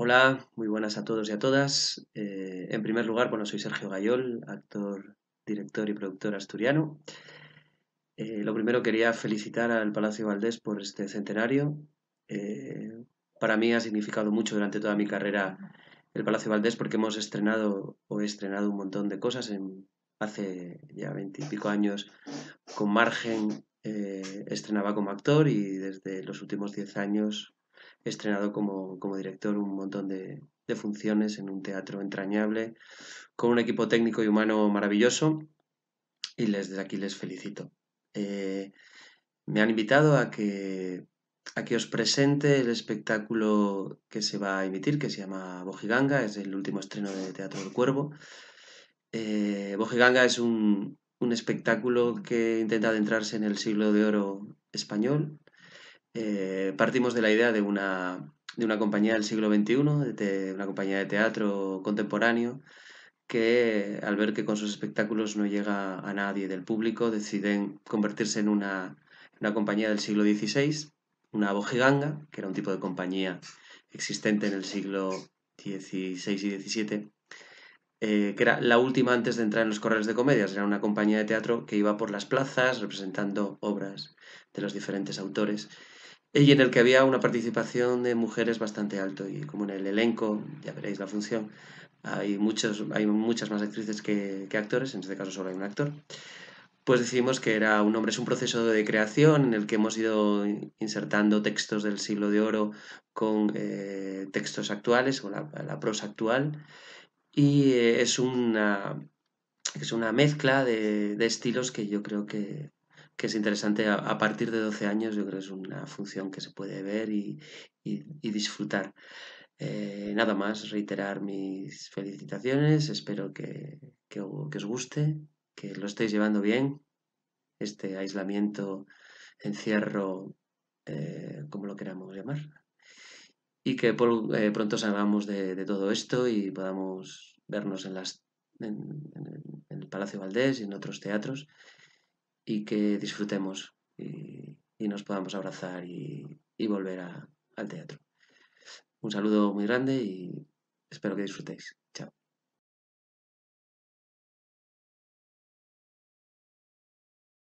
Hola, muy buenas a todos y a todas. Eh, en primer lugar, bueno, soy Sergio Gayol, actor, director y productor asturiano. Eh, lo primero quería felicitar al Palacio Valdés por este centenario. Eh, para mí ha significado mucho durante toda mi carrera el Palacio Valdés porque hemos estrenado o he estrenado un montón de cosas hace ya veintipico años con margen. estrenaba como actor y desde los últimos diez años estrenado como, director un montón de, funciones en un teatro entrañable, con un equipo técnico y humano maravilloso y desde aquí les felicito. Eh, me han invitado a que, os presente el espectáculo que se va a emitir, que se llama Bojiganga, es el último estreno de Teatro del Cuervo. Eh, Bojiganga es un, un espectáculo que intenta adentrarse en el siglo de oro español, eh, partimos de la idea de una, compañía del siglo XXI, de una compañía de teatro contemporáneo, que al ver que con sus espectáculos no llega a nadie del público, deciden convertirse en una, compañía del siglo XVI, una bojiganga, que era un tipo de compañía existente en el siglo XVI y XVII, eh, que era la última antes de entrar en los corrales de comedias. Era una compañía de teatro que iba por las plazas representando obras de los diferentes autores y en el que había una participación de mujeres bastante alto y como en el elenco, ya veréis la función, hay, muchos, hay muchas más actrices que, actores, en este caso solo hay un actor, pues decimos que era un hombre, es un proceso de creación en el que hemos ido insertando textos del siglo de oro con eh, textos actuales o la, prosa actual y eh, es, una, es una mezcla de estilos que yo creo que, que es interesante a, partir de 12 años, yo creo que es una función que se puede ver y, disfrutar. Eh, nada más, reiterar mis felicitaciones, espero que, os guste, que lo estéis llevando bien, este aislamiento, encierro, eh, como lo queramos llamar, y que eh, pronto salgamos de, todo esto y podamos vernos en, las, en el Palacio Valdés y en otros teatros y que disfrutemos y, nos podamos abrazar y, volver al teatro. Un saludo muy grande y espero que disfrutéis.